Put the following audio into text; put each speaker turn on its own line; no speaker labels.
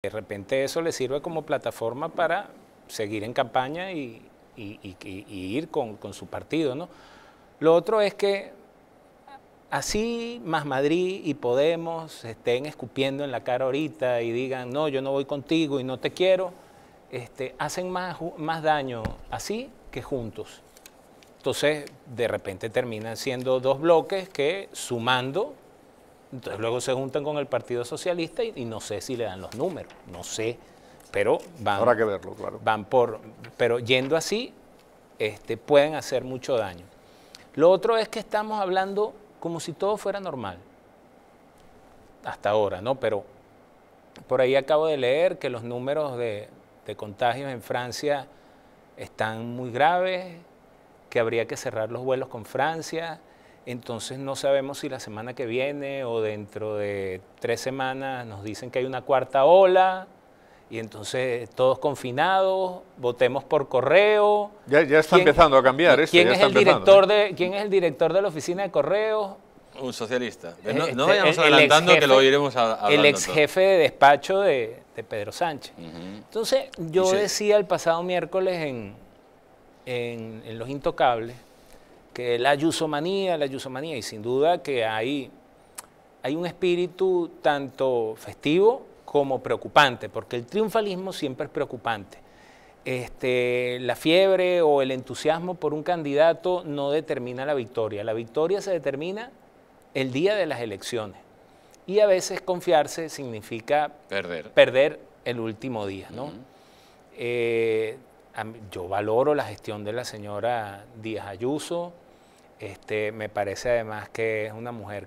De repente eso le sirve como plataforma para seguir en campaña y, ir con, su partido. ¿no? Lo otro es que así más Madrid y Podemos estén escupiendo en la cara ahorita y digan, no, yo no voy contigo y no te quiero, este, hacen más, más daño así que juntos. Entonces, de repente terminan siendo dos bloques que sumando entonces luego se juntan con el Partido Socialista y, no sé si le dan los números, no sé, pero van, Habrá que verlo, claro. van por, pero yendo así, este, pueden hacer mucho daño. Lo otro es que estamos hablando como si todo fuera normal, hasta ahora, ¿no? Pero por ahí acabo de leer que los números de contagios en Francia están muy graves, que habría que cerrar los vuelos con Francia, entonces no sabemos si la semana que viene o dentro de tres semanas nos dicen que hay una cuarta ola y entonces todos confinados, votemos por correo. Ya, está empezando a cambiar esto. ¿quién, es el director de, ¿Quién es el director de la oficina de correos? Un socialista. Eh, no, este, vayamos adelantando que lo iremos a. El ex jefe de despacho de, Pedro Sánchez. Entonces yo decía el pasado miércoles en, en Los Intocables la yusomanía, la yusomanía, y sin duda que hay, hay un espíritu tanto festivo como preocupante, porque el triunfalismo siempre es preocupante. Este, la fiebre o el entusiasmo por un candidato no determina la victoria, la victoria se determina el día de las elecciones. Y a veces confiarse significa perder, perder el último día. Eh, yo valoro la gestión de la señora Díaz Ayuso, este, me parece además que es una mujer